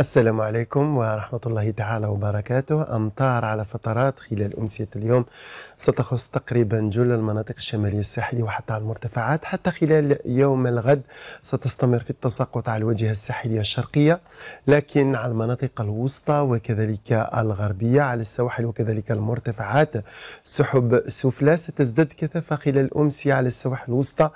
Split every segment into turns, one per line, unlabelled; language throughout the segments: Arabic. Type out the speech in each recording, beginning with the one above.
السلام عليكم
ورحمة الله تعالى وبركاته أمطار على فترات خلال أمسية اليوم ستخص تقريبا جل المناطق الشمالية الساحلية وحتى على المرتفعات حتى خلال يوم الغد ستستمر في التساقط على الواجهة الساحلية الشرقية لكن على المناطق الوسطى وكذلك الغربية على السواحل وكذلك المرتفعات سحب سفلى ستزداد كثافة خلال الأمسية على السواحل الوسطى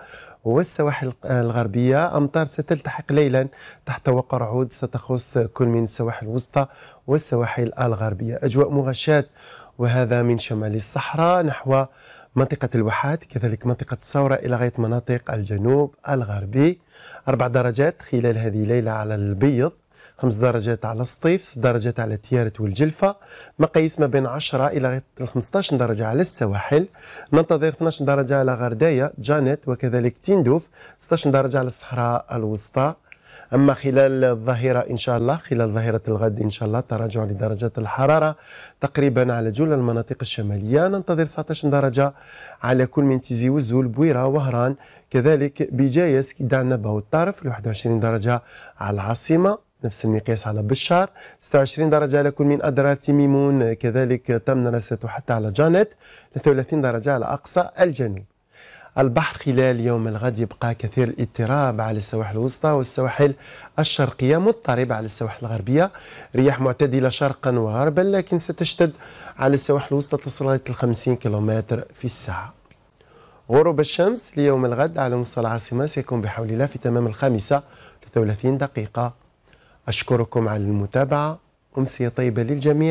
والسواحل الغربية أمطار ستلتحق ليلا تحت وقع رعود ستخص كل من السواحل الوسطى والسواحل الغربية أجواء مغشاة وهذا من شمال الصحراء نحو منطقة الواحات كذلك منطقة الثورة إلى غاية مناطق الجنوب الغربي أربع درجات خلال هذه الليلة على البيض خمس درجات على الصيف، ست درجات على التيارت والجلفة مقاييس ما بين 10 إلى 15 درجة على السواحل ننتظر 12 درجة على غرداية جانيت وكذلك تيندوف، 16 درجة على الصحراء الوسطى أما خلال الظهيرة إن شاء الله خلال ظهيرة الغد إن شاء الله تراجع لدرجات الحرارة تقريبا على جل المناطق الشمالية ننتظر 19 درجة على كل من تيزي وزول بويرة وهران كذلك بجايس كيدان نبا والطرف 21 درجة على العاصمة نفس المقياس على بشار 26 درجة على كل من أدرار تيميمون كذلك تم دراسته حتى على جانيت 33 درجة على أقصى الجنوب البحر خلال يوم الغد يبقى كثير الاضطراب على السواحل الوسطى والسواحل الشرقية مضطربة على السواحل الغربية رياح معتدلة شرقا وغربا لكن ستشتد على السواحل الوسطى تصل إلى 50 كم في الساعة غروب الشمس ليوم الغد على مستوى العاصمة سيكون بحول الله في تمام الخامسة 33 دقيقة أشكركم على المتابعة
أمسية طيبة للجميع